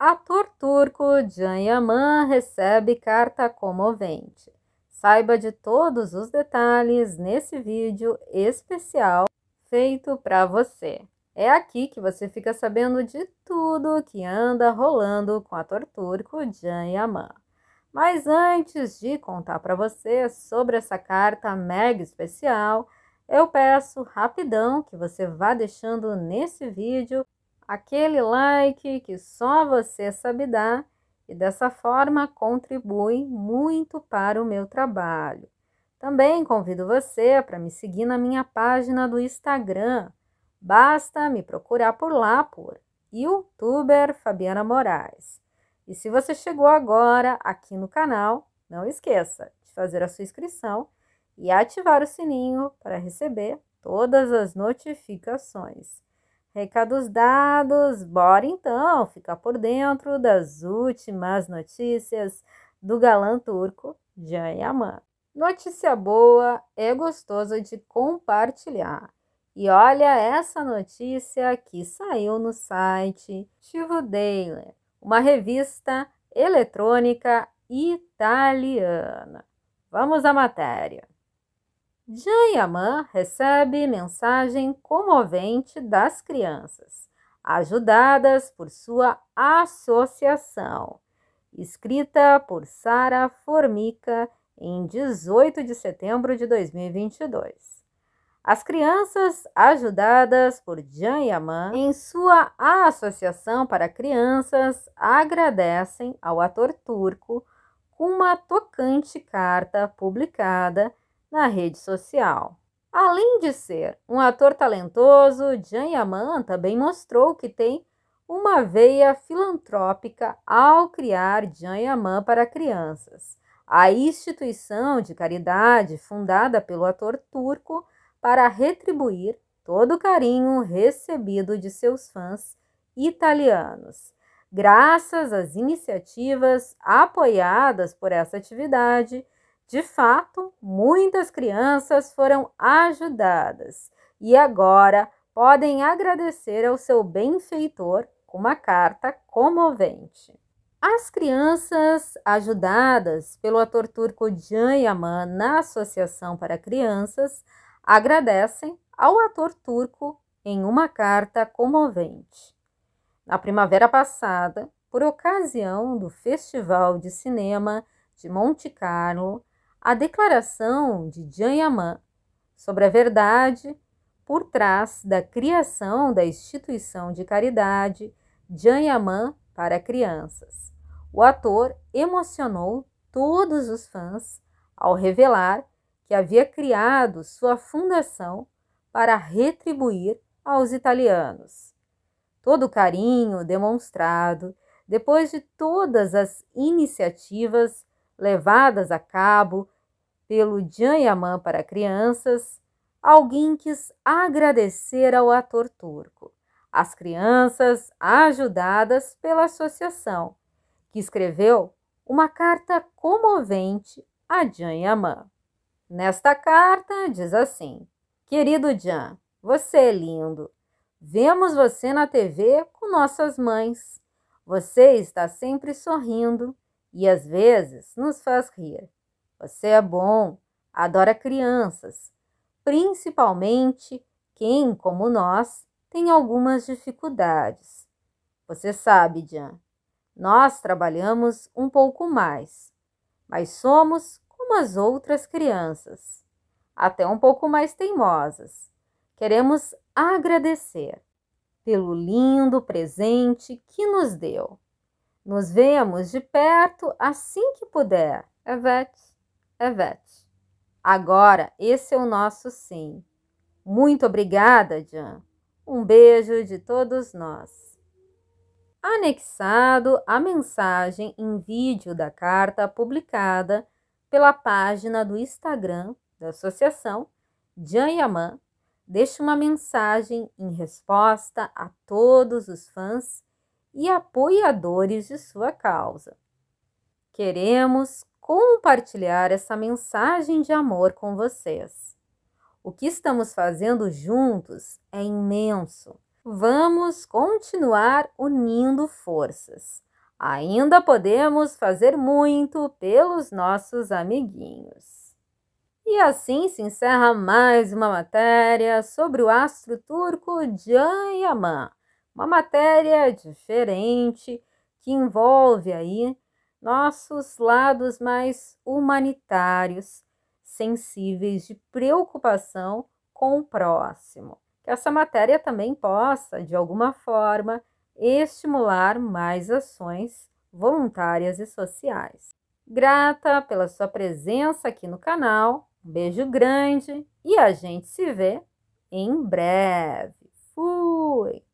Ator turco Can Yaman recebe carta comovente. Saiba de todos os detalhes nesse vídeo especial feito para você. É aqui que você fica sabendo de tudo que anda rolando com ator turco Can Yaman. Mas antes de contar para você sobre essa carta mega especial, eu peço rapidão que você vá deixando nesse vídeo aquele like que só você sabe dar e dessa forma contribui muito para o meu trabalho. Também convido você para me seguir na minha página do Instagram. Basta me procurar por lá por youtuber Fabiana Moraes. E se você chegou agora aqui no canal, não esqueça de fazer a sua inscrição e ativar o sininho para receber todas as notificações. Recados dados, bora então ficar por dentro das últimas notícias do galã turco Can Yaman. Notícia boa é gostoso de compartilhar. E olha essa notícia que saiu no site Chivo Daily, uma revista eletrônica italiana. Vamos à matéria. Jayamã recebe mensagem comovente das crianças, ajudadas por sua associação. Escrita por Sara Formica em 18 de setembro de 2022. As crianças ajudadas por Jan Yaman em sua Associação para Crianças agradecem ao ator turco com uma tocante carta publicada na rede social. Além de ser um ator talentoso, Jan Yaman também mostrou que tem uma veia filantrópica ao criar Jan Yaman para crianças. A instituição de caridade fundada pelo ator turco para retribuir todo o carinho recebido de seus fãs italianos. Graças às iniciativas apoiadas por essa atividade, de fato, muitas crianças foram ajudadas e agora podem agradecer ao seu benfeitor com uma carta comovente. As crianças ajudadas pelo ator turco Jan Yaman na Associação para Crianças agradecem ao ator turco em uma carta comovente. Na primavera passada, por ocasião do Festival de Cinema de Monte Carlo, a declaração de Yaman sobre a verdade por trás da criação da instituição de caridade Yaman para crianças. O ator emocionou todos os fãs ao revelar que havia criado sua fundação para retribuir aos italianos. Todo o carinho demonstrado depois de todas as iniciativas levadas a cabo pelo Jan Yaman para crianças, alguém quis agradecer ao ator turco. As crianças ajudadas pela associação, que escreveu uma carta comovente a Jan Yaman. Nesta carta diz assim: Querido Jan, você é lindo. Vemos você na TV com nossas mães. Você está sempre sorrindo e às vezes nos faz rir. Você é bom, adora crianças, principalmente quem, como nós, tem algumas dificuldades. Você sabe, Jan, nós trabalhamos um pouco mais, mas somos como as outras crianças, até um pouco mais teimosas. Queremos agradecer pelo lindo presente que nos deu. Nos vemos de perto assim que puder. Evete, Evete. Agora, esse é o nosso sim. Muito obrigada, Jan. Um beijo de todos nós. Anexado a mensagem em vídeo da carta publicada pela página do Instagram da associação Jan Yaman, deixa uma mensagem em resposta a todos os fãs e apoiadores de sua causa. Queremos compartilhar essa mensagem de amor com vocês. O que estamos fazendo juntos é imenso. Vamos continuar unindo forças. Ainda podemos fazer muito pelos nossos amiguinhos. E assim se encerra mais uma matéria sobre o astro turco Jan Yaman uma matéria diferente que envolve aí nossos lados mais humanitários, sensíveis de preocupação com o próximo. Que essa matéria também possa, de alguma forma, estimular mais ações voluntárias e sociais. Grata pela sua presença aqui no canal, um beijo grande e a gente se vê em breve. Fui!